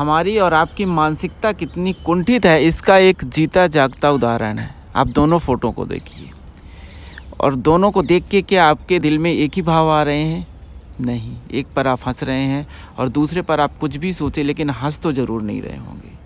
हमारी और आपकी मानसिकता कितनी कुंठित है इसका एक जीता जागता उदाहरण है आप दोनों फ़ोटो को देखिए और दोनों को देख के क्या आपके दिल में एक ही भाव आ रहे हैं नहीं एक पर आप हंस रहे हैं और दूसरे पर आप कुछ भी सोचें लेकिन हंस तो ज़रूर नहीं रहे होंगे